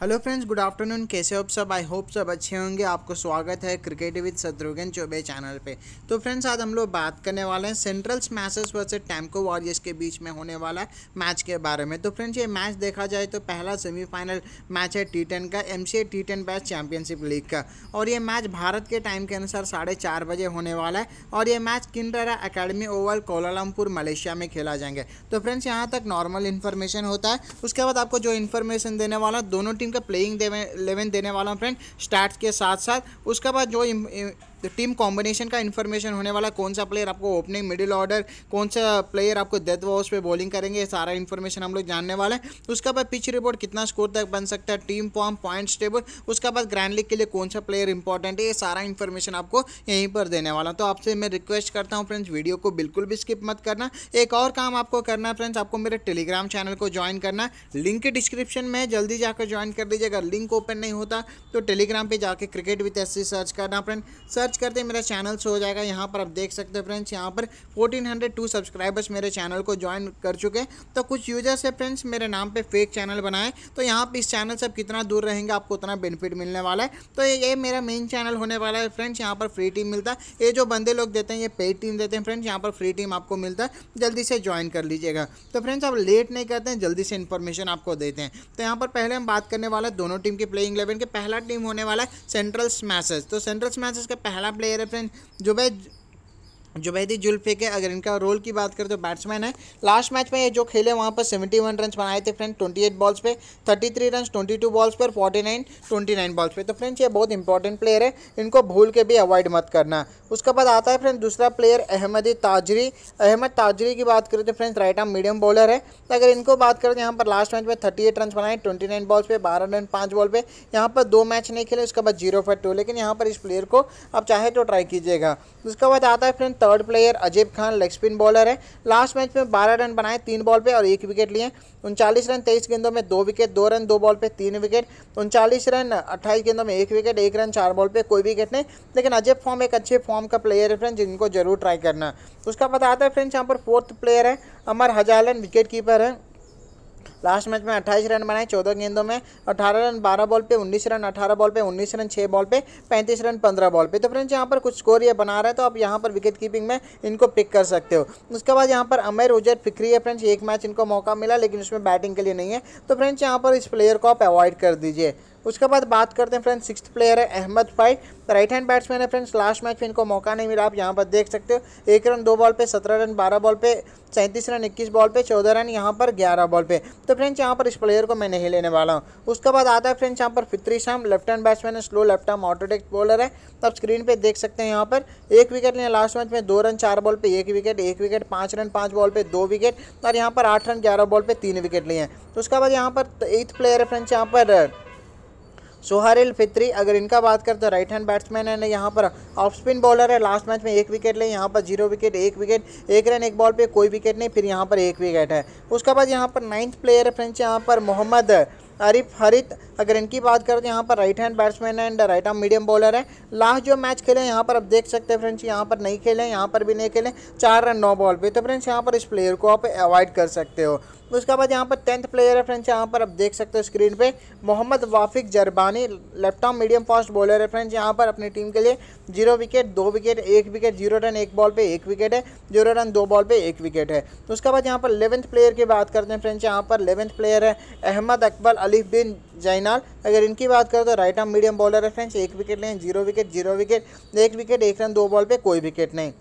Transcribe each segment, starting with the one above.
hello friends good afternoon कैसे हो सब आई होप सब अच्छे होंगे आपको स्वागत है cricket with Shatrughan Choubey channel पे तो फ्रेंड्स आज हम लोग बात करने वाले हैं Central Smashes versus Tamco Warriors के बीच में होने वाला मैच के बारे में तो फ्रेंड्स ये मैच देखा जाए तो पहला सेमीफाइनल मैच है टी टेन का M C T ten batch championship league का और ये मैच भारत के टाइम के अनुसार साढ़े चार बजे होने वाला है और ये match Kinrara Academy Oval Kuala Lumpur Malaysia में खेला जाएंगे तो फ्रेंड्स यहाँ तक नॉर्मल इन्फॉर्मेशन होता है उसके बाद आपको जो इन्फॉर्मेशन देने वाला दोनों टीम इनका प्लेइंग इलेवन देने वाला हूँ फ्रेंड स्टार्ट के साथ साथ उसके बाद जो तो टीम कॉम्बिनेशन का इन्फॉर्मेशन होने वाला कौन सा प्लेयर आपको ओपनिंग मिडिल ऑर्डर कौन सा प्लेयर आपको डेथ वॉस पे बॉलिंग करेंगे ये सारा इन्फॉर्मेशन हम लोग जानने वाले हैं उसके बाद पिच रिपोर्ट कितना स्कोर तक बन सकता है टीम फॉर्म पॉइंट्स टेबल उसके बाद ग्रैंड लीग के लिए कौन सा प्लेयर इंपॉर्टेंट है ये सारा इन्फॉर्मेशन आपको यहीं पर देने वाला तो आपसे मैं रिक्वेस्ट करता हूँ फ्रेंड्स वीडियो को बिल्कुल भी स्किप मत करना एक और काम आपको करना है फ्रेंड्स आपको मेरे टेलीग्राम चैनल को ज्वाइन करना लिंक डिस्क्रिप्शन में जल्दी जाकर ज्वाइन कर दीजिए अगर लिंक ओपन नहीं होता तो टेलीग्राम पर जाकर क्रिकेट विथ एस सर्च करना फ्रेंड सर्च सर्च करते मेरा चैनल शो हो जाएगा यहाँ पर आप देख सकते हो फ्रेंड्स यहाँ पर 1402 सब्सक्राइबर्स मेरे चैनल को ज्वाइन कर चुके हैं तो कुछ यूजर्स है फ्रेंड्स मेरे नाम पर फेक चैनल बनाए तो यहाँ पर इस चैनल से आप कितना दूर रहेंगे आपको उतना बेनिफिट मिलने वाला है तो ये मेरा मेन चैनल होने वाला है फ्रेंड्स यहाँ पर फ्री टीम मिलता है ये जो बंदे लोग देते हैं ये पेड टीम देते हैं फ्रेंड्स यहाँ पर फ्री टीम आपको मिलता है जल्दी से ज्वाइन कर लीजिएगा तो फ्रेंड्स आप लेट नहीं करते हैं जल्दी से इन्फॉर्मेशन आपको देते हैं तो यहाँ पर पहले हम बात करने वाला है दोनों टीम की प्लेइंग इलेवन के पहला टीम होने वाला है सेंट्रल स्मैसेज तो सेंट्रल स्मैसेज का पहला प्लेयर है फ्रेंड जो भाई जुबैदी जुल्फी है अगर इनका रोल की बात करें तो बैट्समैन है लास्ट मैच में ये जो खेले वहाँ पर 71 वन रन बनाए थे फ्रेंड 28 बॉल्स पे 33 रन टू बॉल्स पर 49 29 बॉल्स पे तो फ्रेंड्स ये बहुत इंपॉर्टेंट प्लेयर है इनको भूल के भी अवॉइड मत करना उसके बाद आता है फ्रेंड दूसरा player Ahmadi Tajri Ahmad Tajri की बात करें तो friends right arm medium bowler है तो अगर इनको बात करें तो यहाँ पर लास्ट मैच में थर्टी एट रन बनाए ट्वेंटी नाइन बॉल्स पे बारह रन पाँच बॉल पे यहाँ पर दो मैच नहीं खेले उसके बाद जीरो फट टू लेकिन यहाँ पर इस प्लेयर को आप चाहे तो ट्राई कीजिएगा उसके बाद आता है friend third player Ajib Khan leg spin bowler है लास्ट मैच में बारह रन बनाए तीन बॉल पर और एक विकेट लिए उनचालीस रन तेईस गेंदों में दो विकेट दो रन दो बॉल पर तीन विकेट उनचालीस रन अट्ठाईस गेंदों में एक विकेट एक रन चार बॉल पर कोई विकेट नहीं लेकिन अजय फॉर्म एक अच्छे फॉर्म का प्लेयर है फ्रेंड जिनको जरूर ट्राई करना उसका पता आता है फ्रेंड्स यहाँ पर फोर्थ प्लेयर है अमर हजालन विकेट कीपर है लास्ट मैच में अट्ठाईस रन बनाए चौदह गेंदों में अठारह रन बारह बॉल पे उन्नीस रन अठारह बॉल पे उन्नीस रन छः बॉल पे पैंतीस रन पंद्रह बॉल पे तो फ्रेंड्स यहाँ पर कुछ स्कोर ये बना रहा है तो आप यहाँ पर विकेट कीपिंग में इनको पिक कर सकते हो उसके बाद यहाँ पर अमेर उजर फिक्री है फ्रेंड्स एक मैच इनको मौका मिला लेकिन उसमें बैटिंग के लिए नहीं है तो फ्रेंड्स यहाँ पर इस प्लेयर को आप अवॉइड कर दीजिए उसके बाद बात करते हैं फ्रेंड्स सिक्स प्लेयर है Ahmad Faiz right hand batsman है फ्रेंड्स लास्ट मैच में इनको मौका नहीं मिला आप यहाँ पर देख सकते हो एक रन दो बॉल पे सत्रह रन बारह बॉल पे सैंतीस रन इक्कीस बॉल पे चौदह रन यहाँ पर ग्यारह बॉल पे तो फ्रेंड्स यहाँ पर इस प्लेयर को मैं नहीं लेने वाला हूँ उसके बाद आता है फ्रेंड्स यहाँ पर Fitri Sham left hand batsman है slow left arm orthodox bowler है तो आप स्क्रीन पर देख सकते हैं यहाँ पर एक विकेट लिया लास्ट मैच में दो रन चार बॉल पर एक विकेट एक विकेट पाँच रन पाँच बॉल पर दो विकेट और यहाँ पर आठ रन ग्यारह बॉल पर तीन विकेट लिए हैं तो उसके बाद यहाँ पर एथ प्लेयर है फ्रेंड्स यहाँ पर सुहारिल फित्री अगर इनका बात करें तो राइट हैंड बैट्समैन है यहाँ पर ऑफ स्पिन बॉलर है लास्ट मैच में एक विकेट लें यहाँ पर जीरो विकेट एक विकेट एक रन एक बॉल पर कोई विकेट नहीं फिर यहाँ पर एक विकेट है उसके बाद यहाँ पर नाइन्थ प्लेयर है फ्रेंड्स यहाँ पर मोहम्मद आरिफ हरित अगर इनकी बात करें तो यहाँ पर राइट हैंड बैट्समैन है and right arm medium bowler है लास्ट जो मैच खेले यहाँ पर आप देख सकते हैं फ्रेंड्स यहाँ पर नहीं खेले यहाँ पर भी नहीं खेले चार रन नौ बॉल पे तो फ्रेंड्स यहाँ पर इस प्लेयर को आप अवॉइड कर सकते हो उसके तो बाद यहाँ पर टेंथ प्लेयर है फ्रेंड्स यहाँ पर आप देख सकते हो स्क्रीन पे Mohammad Wafiq Zarbani left arm medium fast bowler है फ्रेंड्स यहाँ पर अपनी टीम के लिए जीरो विकेट दो विकेट एक विकेट जीरो रन एक बॉल पे एक विकेट है जीरो रन दो बॉल पे एक विकेट है तो उसके बाद यहाँ पर इलेवंथ प्लेयर की बात करते हैं फ्रेंड्स यहाँ पर इलेवंथ प्लेयर है अहमद अकबर अलीफ बिन जैनाल अगर इनकी बात करें तो राइट आर्म मीडियम बॉलर है फ्रेंड्स एक विकेट लें जीरो विकेट जीरो विकेट एक विकेट एक रन दो बॉल पर कोई विकेट नहीं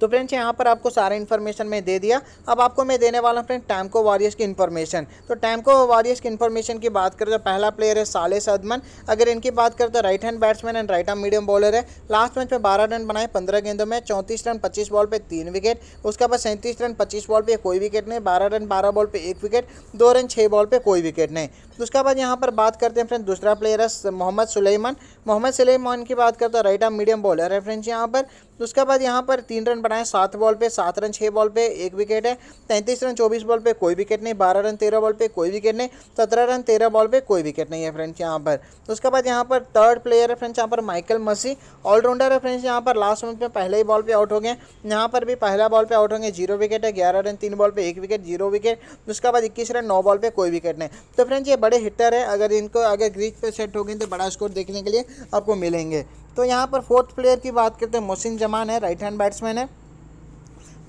तो फ्रेंड्स यहाँ पर आपको सारा इन्फॉर्मेशन मैं दे दिया अब आपको मैं देने वाला हूँ फ्रेंड टैमको वॉरियर्स की इन्फॉर्मेशन तो टैमको वॉरियर्स की इन्फॉर्मेशन की बात करें तो पहला प्लेयर है साले सदमन अगर इनकी बात करें तो right hand batsman and right arm medium bowler है लास्ट मैच में बारह रन बनाए पंद्रह गेंदों में चौंतीस रन पच्चीस बॉल पर तीन विकेट उसके बाद सैंतीस रन पच्चीस बॉल पर कोई विकेट नहीं बारह रन बारह बॉल पर एक विकेट दो रन छः बॉल पर कोई विकेट नहीं तो उसके बाद यहाँ पर बात करते हैं फ्रेंड दूसरा प्लेयर है मोहम्मद सुलेमान मोहम्मद सुलेमान की बात करते हैं राइट आर्म मीडियम बॉलर है फ्रेंड्स यहाँ पर तो उसके बाद यहाँ पर तीन रन बनाए सात बॉल पे सात रन छः बॉल पे एक विकेट है तैंतीस रन चौबीस बॉल पे कोई विकेट नहीं बारह रन तेरह बॉल पे कोई विकेट नहीं सत्रह रन तेरह बॉल पे कोई विकेट नहीं है फ्रेंड्स यहाँ पर तो उसके बाद यहाँ पर थर्ड प्लेयर है फ्रेंड्स यहाँ पर माइकल मसी ऑलराउंडर है फ्रेंड्स यहाँ पर लास्ट मंथ में पहले ही बॉल पर आउट हो गए यहाँ पर भी पहला बॉल पर आउट होंगे जीरो विकेट है ग्यारह रन तीन बॉल पर एक विकेट जीरो विकेट उसके बाद इक्कीस रन नौ बॉल पर कोई विकेट नहीं तो फ्रेंड्स ये बड़े हिटर हैं अगर इनको अगर ग्रीक पे सेट हो गई तो बड़ा स्कोर देखने के लिए आपको मिलेंगे तो यहाँ पर फोर्थ प्लेयर की बात करते हैं मोहसिन जमान है राइट हैंड बैट्समैन है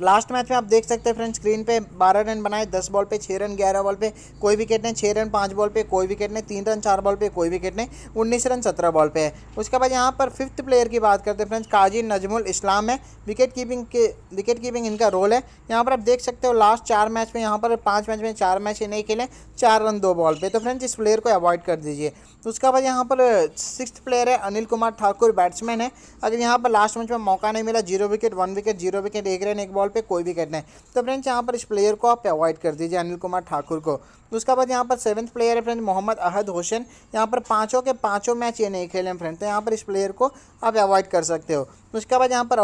लास्ट मैच में आप देख सकते हैं फ्रेंड्स स्क्रीन पे बारह रन बनाए दस बॉल पे छः रन ग्यारह बॉल पे कोई विकेट नहीं छः रन पाँच बॉल पे कोई विकेट नहीं तीन रन चार बॉल पे कोई विकेट नहीं उन्नीस रन सत्रह बॉल पे है उसके बाद यहाँ पर फिफ्थ प्लेयर की बात करते हैं फ्रेंड्स काजी नजमुल इस्लाम है विकेट कीपिंग के विकेट कीपिंग इनका रोल है यहाँ पर आप देख सकते हो लास्ट चार मैच में यहाँ पर पाँच मैच में चार मैच नहीं खेले चार रन दो बॉल पर तो फ्रेंड्स इस प्लेयर को अवॉइड कर दीजिए उसके बाद यहाँ पर सिक्स प्लेयर है अनिल कुमार ठाकुर बैट्समैन है अगर यहाँ पर लास्ट मैच में मौका नहीं मिला zero wicket one wicket zero wicket एक रन एक बॉल बॉल पे कोई भी करना है तो फ्रेंड्स यहाँ पर इस प्लेयर को आप अवॉइड कर दीजिए अनिल कुमार ठाकुर को उसके बाद यहाँ पर सेवन्थ प्लेयर है फ्रेंड मोहम्मद अहद होशन यहाँ पर पाँचों के पाँचों मैच ये नहीं खेले हैं फ्रेंड तो यहाँ पर इस प्लेयर को आप अवॉइड कर सकते हो उसके बाद यहाँ पर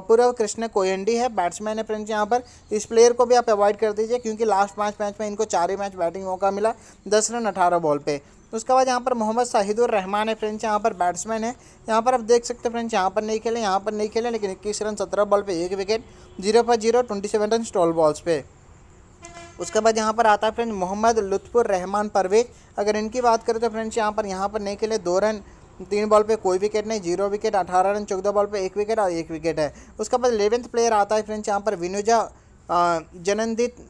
अपूर्व कृष्ण कोयंडी है बैट्समैन है फ्रेंड्स यहाँ पर इस प्लेयर को भी आप अवॉइड कर दीजिए क्योंकि लास्ट पाँच मैच में इनको चार ही मैच बैटिंग मौका मिला दस रन अठारह बॉल पर तो उसके बाद यहाँ पर मोहम्मद साहिदुर रहमान है फ्रेंड्स यहाँ पर बैट्समैन है यहाँ पर आप देख सकते हैं फ्रेंड्स यहाँ पर नहीं खेले यहाँ पर नहीं खेले लेकिन इक्कीस रन सत्रह बॉल पर एक विकेट जीरो पर जीरो ट्वेंटी सेवन रन स्टॉल बॉल्स पे उसके बाद यहाँ पर आता है फ्रेंड मोहम्मद लुत्फुर रहमान परवेज अगर इनकी बात करें तो फ्रेंड्स यहाँ पर यहाँ पर नहीं खेले दो रन तीन बॉल पे कोई विकेट नहीं जीरो विकेट अठारह रन चौदह बॉल पे एक विकेट और एक विकेट है उसके बाद एलेवेंथ प्लेयर आता है फ्रेंड्स यहाँ पर विनुजा जनंदित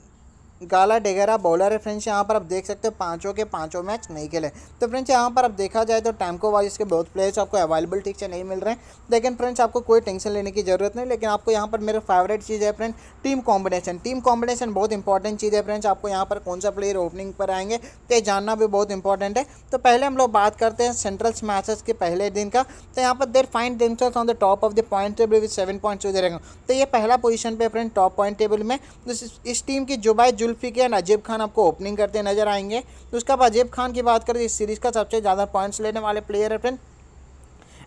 गाला डेगेरा बॉलर है फ्रेंड्स यहाँ पर आप देख सकते हो पाँचों के पाँचों मैच नहीं खेले तो फ्रेंड्स यहाँ पर आप देखा जाए तो टैमको वाइज के बहुत प्लेयर्स आपको अवेलेबल ठीक से नहीं मिल रहे हैं लेकिन फ्रेंड्स आपको कोई टेंशन लेने की जरूरत नहीं लेकिन आपको यहाँ पर मेरे फेवरेट चीज़ है friend team combination team combination बहुत इंपॉर्टेंट चीज़ है फ्रेंड्स आपको यहाँ पर कौन सा प्लेयर ओपनिंग पर आएंगे तो ये जानना भी बहुत इंपॉर्टेंट है तो पहले हम लोग बात करते हैं सेंट्रल्स मैचेस के पहले दिन का तो यहाँ पर there find themselves on the top of the point table with seven points तो ये पहला पोजीशन पे फ्रेंड टॉप पॉइंट टेबल में तो इस टीम की जुबाई जुल जुल्फी के अजीब खान आपको ओपनिंग करते नजर आएंगे तो उसके बाद अजीब खान की बात करें इस सीरीज़ का सबसे ज़्यादा पॉइंट्स लेने वाले प्लेयर है फ्रेंड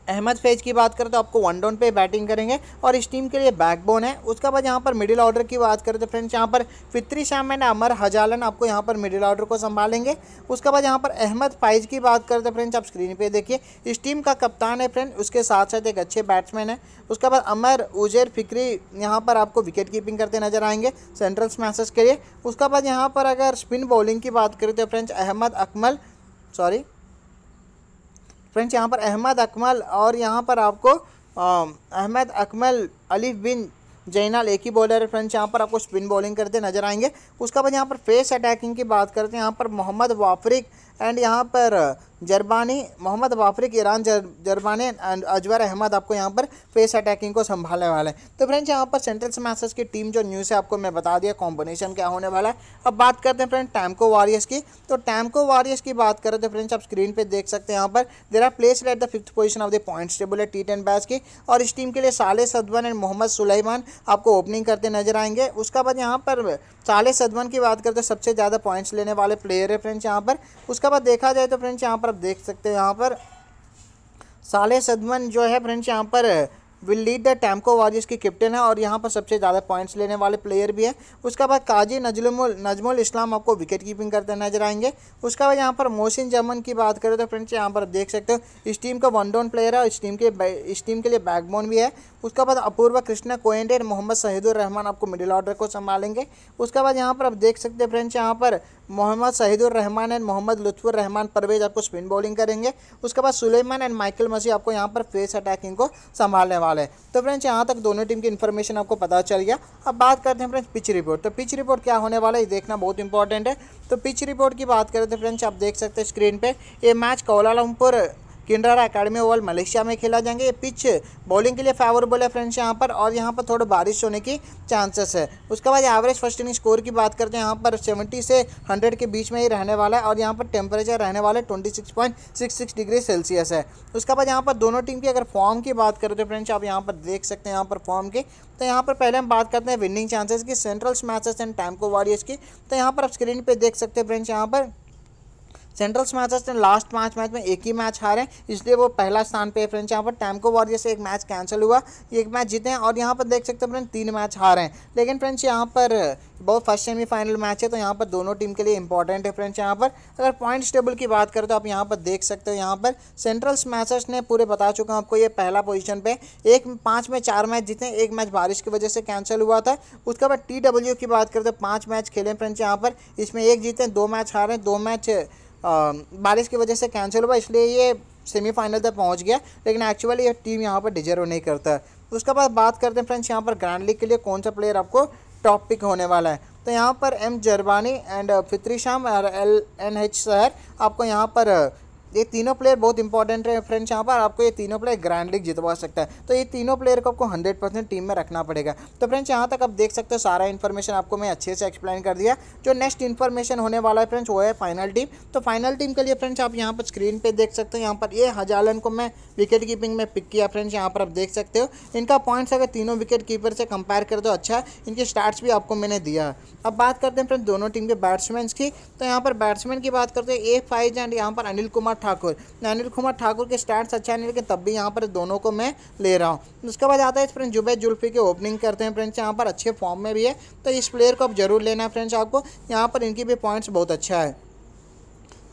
अहमद फैज की बात करें तो आपको वन डाउन पे बैटिंग करेंगे और इस टीम के लिए बैकबोन है उसके बाद यहाँ पर मिडिल ऑर्डर की बात करें तो फ्रेंड्स यहाँ पर फित्री शाम एंड अमर हजालन आपको यहाँ पर मिडिल ऑर्डर को संभालेंगे उसके बाद यहाँ पर अहमद फाइज की बात करें तो फ्रेंड्स आप स्क्रीन पर देखिए इस टीम का कप्तान है फ्रेंड उसके साथ साथ एक अच्छे बैट्समैन है उसके बाद अमर उजैर फिक्री यहाँ पर आपको विकेट कीपिंग करते नजर आएंगे सेंट्रल स्मैसेस के लिए उसके बाद यहाँ पर अगर स्पिन बॉलिंग की बात करें तो friends Ahmad Akmal sorry friends यहाँ पर अहमद अकमल और यहाँ पर आपको अहमद अकमल अलीफ बिन जैनल एक ही बॉलर है फ्रेंड्स यहाँ पर आपको स्पिन बॉलिंग करते नजर आएंगे उसके बाद यहाँ पर फेस अटैकिंग की बात करते हैं यहाँ पर मोहम्मद वाफरिक एंड यहाँ पर uh, जरबानी मोहम्मद वाफरिक ईरान जर जरबानी एंड अजवर अहमद आपको यहाँ पर फेस अटैकिंग को संभालने वाले हैं तो फ्रेंड्स यहाँ पर सेंट्रल स्मैशर्स की टीम जो न्यूज़ है आपको मैं बता दिया कॉम्बिनेशन क्या होने वाला है अब बात करते हैं फ्रेंड टैमको वारियर्स की तो टैमको वारियर्स की बात करें तो फ्रेंड्स आप स्क्रीन पर देख सकते हैं यहाँ पर there are placed at the fifth position of the point table है टी टेन बैच की और इस टीम के लिए साले सदवन एंड मोहम्मद सुलेमान आपको ओपनिंग करते नजर आएंगे उसका बाद यहाँ पर साले सदवन की बात करते सबसे ज़्यादा पॉइंट्स लेने वाले प्लेयर है फ्रेंड्स यहाँ पर उसका इसके बाद देखा जाए तो फ्रेंड्स यहाँ पर आप देख सकते हो यहाँ पर साले सदमन जो है फ्रेंड्स यहाँ पर विल लीड द टैमको वाजिश की कैप्टन है और यहाँ पर सबसे ज़्यादा पॉइंट्स लेने वाले प्लेयर भी है उसके बाद काजी नजलमुल नजमुल इस्लाम आपको विकेट कीपिंग करते नजर आएंगे उसके बाद यहाँ पर मोहसिन जमन की बात करें तो फ्रेंड्स यहाँ पर आप देख सकते हो इस टीम का वन डाउन प्लेयर है और इस टीम के इस टीम के लिए बैकबोन भी है उसके बाद अपूर्वा कृष्णा कोएंडे मोहम्मद शहीदुर रहमान आपको मिडिल ऑर्डर को संभालेंगे उसके बाद यहाँ पर आप देख सकते हैं फ्रेंड्स यहाँ पर मोहम्मद शहीदुर रहमान एंड मोहम्मद लुत्फुर रहमान परवेज आपको स्पिन बॉलिंग करेंगे उसके बाद सुलेमान एंड माइकल मसीह आपको यहाँ पर फेस अटैकिंग को संभालने वाले कमाल है तो फ्रेंड्स यहाँ तक दोनों टीम की इन्फॉर्मेशन आपको पता चल गया अब बात करते हैं फ्रेंड्स पिच रिपोर्ट तो पिच रिपोर्ट क्या होने वाला है देखना बहुत इंपॉर्टेंट है तो पिच रिपोर्ट की बात करें तो फ्रेंड्स आप देख सकते हैं स्क्रीन पर ये match Kuala Lumpur Kinrara Academy Oval Malaysia में खेला जाएंगे ये पिच बॉलिंग के लिए फेवरेबल है फ्रेंड्स यहाँ पर और यहाँ पर थोड़ा बारिश होने की चांसेस है उसके बाद एवरेज फर्स्ट इनिंग स्कोर की बात करते हैं यहाँ पर सेवेंटी से हंड्रेड के बीच में ही रहने वाला है और यहाँ पर टेम्परेचर रहने वाला है ट्वेंटी डिग्री सेल्सियस है उसके बाद यहाँ पर दोनों टीम की अगर फॉर्म की बात करते हैं फ्रेंड्स आप यहाँ पर देख सकते हैं यहाँ पर फॉर्म की तो यहाँ पर पहले हम बात करते हैं विनिंग चांसेस की centrals matches and Tamco Warriors की तो यहाँ पर आप स्क्रीन पर देख सकते हैं फ्रेंड्स यहाँ पर सेंट्रल स्मैचर्स ने लास्ट पाँच मैच में एक ही मैच हारे हैं इसलिए वो पहला स्थान पे फ्रेंड्स यहाँ पर टैमको वॉरियर से एक मैच कैंसिल हुआ एक मैच जीते हैं और यहाँ पर देख सकते हो फ्रेंड तीन मैच हारे हैं लेकिन फ्रेंड्स यहाँ पर बहुत फर्स्ट सेमीफाइनल मैच है तो यहाँ पर दोनों टीम के लिए इंपॉर्टेंट है फ्रेंड्स यहाँ पर अगर पॉइंट्स टेबल की बात करें तो आप यहाँ पर देख सकते हो यहाँ पर सेंट्रल स्मैचर्स ने पूरे बता चुका हूँ आपको ये पहला पोजीशन पे एक पाँच में चार मैच जीते एक मैच बारिश की वजह से कैंसिल हुआ था उसके बाद टी की बात करें तो पाँच मैच खेले फ्रेंड्स यहाँ पर इसमें एक जीते दो मैच हारे दो मैच बारिश की वजह से कैंसिल हुआ इसलिए ये सेमीफाइनल तक पहुंच गया लेकिन एक्चुअली ये टीम यहाँ पर डिजर्व नहीं करता उसके बाद बात करते हैं फ्रेंड्स यहाँ पर ग्रैंड लीग के लिए कौन सा प्लेयर आपको टॉप पिक होने वाला है तो यहाँ पर एम जरबानी एंड फित्री शाम और एल एन एच शहर आपको यहाँ पर ये तीनों प्लेयर बहुत इंपॉर्टेंट है फ्रेंड्स यहाँ पर आपको ये तीनों प्लेयर ग्रैंड लीग जितवा सकता है तो ये तीनों प्लेयर को आपको हंड्रेड परसेंट टीम में रखना पड़ेगा तो फ्रेंड्स यहाँ तक आप देख सकते हो सारा इन्फॉर्मेशन आपको मैं अच्छे से एक्सप्लेन कर दिया जो नेक्स्ट इन्फॉर्मेशन होने वाला है फ्रेंड्स वो है फाइनल टीम तो फाइनल टीम के लिए फ्रेंड्स आप यहाँ पर स्क्रीन पर देख सकते हो यहाँ पर ये हजालन को मैं विकेट कीपिंग में पिक किया फ्रेंड्स यहाँ पर आप देख सकते हो इनका पॉइंट्स अगर तीनों विकेट कीपर से कंपेयर कर दो अच्छा इनके स्टार्ट्स भी आपको मैंने दिया अब बात करते हैं फ्रेंड्स दोनों टीम के बैट्समैन की तो यहाँ पर बैट्समैन की बात करते हैं ए फाइज एंड यहाँ पर अनिल कुमार ठाकुर अनिल कुमार ठाकुर के स्टैंड्स अच्छे हैं लेकिन तब भी यहाँ पर दोनों को मैं ले रहा हूँ उसके बाद आता है फ्रेंड्स जुबैद जुल्फी की ओपनिंग करते हैं फ्रेंड्स यहाँ पर अच्छे फॉर्म में भी है तो इस प्लेयर को आप जरूर लेना है फ्रेंड्स आपको यहाँ पर इनकी भी पॉइंट्स बहुत अच्छा है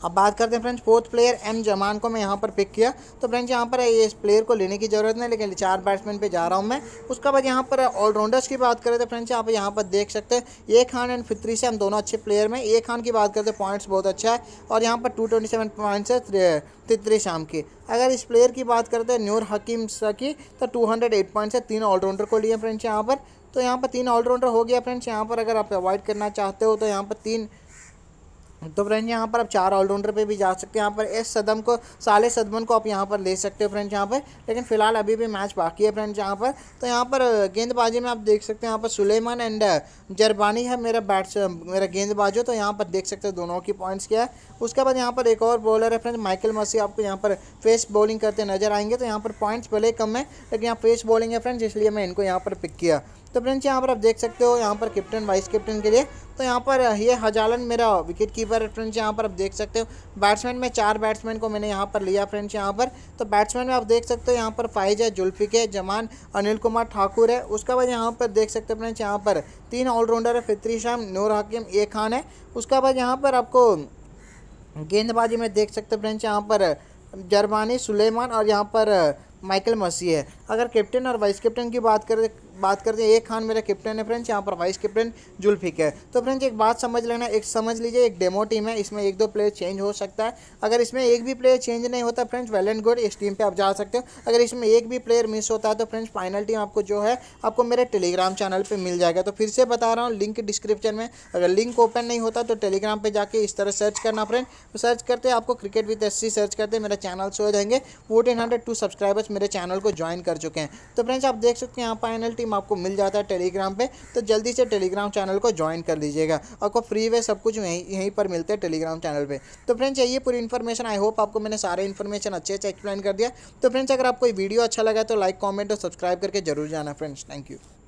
अब बात करते हैं friends fourth player M Zaman को मैं यहाँ पर पिक किया तो फ्रेंड्स यहाँ पर इस प्लेयर को लेने की ज़रूरत नहीं लेकिन चार बैट्समैन पे जा रहा हूँ मैं उसके बाद यहाँ पर ऑलराउंडर्स की बात करें तो फ्रेंड्स आप यहाँ पर देख सकते हैं ए खान एंड फित्री से हम दोनों अच्छे प्लेयर में ए खान की बात करते हैं पॉइंट्स बहुत अच्छा है और यहाँ पर टू ट्वेंटी सेवन पॉइंट्स है तित्री शाम की अगर इस प्लेयर की बात करते हैं तो न्यूर हकीम की तो टू हंड्रेड एट पॉइंट्स है तीन ऑलराउंडर को लिए फ्रेंड्स यहाँ पर तो यहाँ पर तीन ऑलराउंडर हो गया फ्रेंड्स यहाँ पर अगर आप अवॉइड करना चाहते हो तो यहाँ पर तीन तो फ्रेंड यहाँ पर आप चार ऑलराउंडर पे भी जा सकते हैं यहाँ पर एस सदम को साले सदमन को आप यहाँ पर ले सकते हो फ्रेंड्स यहाँ पर लेकिन फिलहाल अभी भी मैच बाकी है फ्रेंड्स यहाँ पर तो यहाँ पर गेंदबाजी में आप देख सकते हैं यहाँ पर सुलेमान एंड जरबानी है मेरा बैट्स मेरा गेंदबाज तो यहाँ पर देख सकते हो दोनों की पॉइंट्स क्या है उसके बाद यहाँ पर एक और बॉलर है फ्रेंड माइकल मसी आपको यहाँ पर फेस बॉलिंग करते नजर आएंगे तो यहाँ पर पॉइंट्स भले कम है लेकिन यहाँ फेस बॉलिंग है फ्रेंड्स इसलिए मैं इनको यहाँ पर पिक किया तो फ्रेंड्स यहाँ पर आप देख सकते हो यहाँ पर कैप्टन वाइस कैप्टन के लिए तो यहाँ पर ये हजालन मेरा विकेट कीपर है फ्रेंड्स यहाँ पर आप देख सकते हो बैट्समैन में चार बैट्समैन को मैंने यहाँ पर लिया फ्रेंड्स यहाँ पर तो बैट्समैन में आप देख सकते हो यहाँ पर फाइज है जुल्फिक है जमान अनिल कुमार ठाकुर है उसका बाद यहाँ पर देख सकते हो फ्रेंड्स यहाँ पर तीन ऑलराउंडर है फित्री शाम नूर हकीम ए खान है उसका बाद यहाँ पर आपको गेंदबाजी में देख सकते हो फ्रेंड्स यहाँ पर जरबानी सुलेमान और यहाँ पर माइकल मसी है अगर कैप्टन और वाइस कैप्टन की बात करें बात करते हैं एक खान मेरा कैप्टन है फ्रेंड्स यहाँ पर वाइस कैप्टन जुल्फिक है तो फ्रेंड्स एक बात समझ लेना एक समझ लीजिए एक डेमो टीम है इसमें एक दो प्लेयर चेंज हो सकता है अगर इसमें एक भी प्लेयर चेंज नहीं होता फ्रेंड्स वेल एंड गुड इस टीम पर आप जा सकते हो अगर इसमें एक भी प्लेयर मिस होता है तो फ्रेंड्स फाइनल टीम आपको जो है आपको मेरे टेलीग्राम चैनल पर मिल जाएगा तो फिर से बता रहा हूँ लिंक डिस्क्रिप्शन में अगर लिंक ओपन नहीं होता तो टेलीग्राम पर जाके इस तरह सर्च करना फ्रेंड सर्च तो करते आपको क्रिकेट विद एस सर्च करते मेरा चैनल शो हो जाएंगे फोर्टीन सब्सक्राइबर्स मेरे चैनल को ज्वाइन कर चुके हैं तो फ्रेंड्स आप देख सकते हैं यहाँ फाइनल टीम टीम आपको मिल जाता है टेलीग्राम पर तो जल्दी से टेलीग्राम चैनल को ज्वाइन कर लीजिएगा आपको फ्री वे सब कुछ यहीं यहीं पर मिलते हैं टेलीग्राम चैनल पर तो फ्रेंड्स यही पूरी इन्फॉर्मेशन आई होप आपको मैंने सारे इन्फॉर्मेशन अच्छे से एक्सप्लेन कर दिया तो फ्रेंड्स अगर आपको वीडियो अच्छा लगा तो लाइक कॉमेंट और सब्सक्राइब करके जरूर जाना फ्रेंड्स थैंक यू